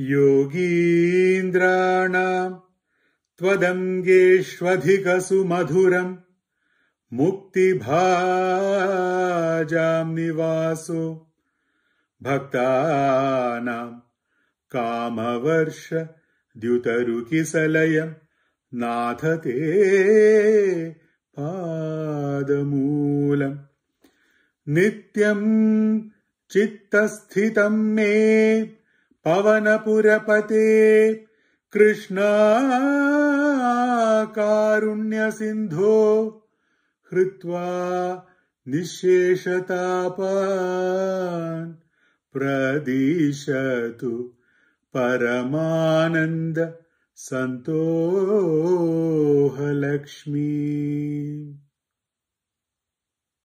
योगीन्द्राणाम् त्वदङ्गेष्वधिकसु मधुरम् मुक्तिभाजाम् निवासो भक्तानाम् कामवर्ष द्युतरुकिसलयम् नाथते पादमूलम् नित्यम् चित्तस्थितम् मे पवनपुरपते कृष्णाकारुण्यसिन्धो हृत्वा निःशेषतापान् प्रदिशतु परमानन्द सन्तोहलक्ष्मी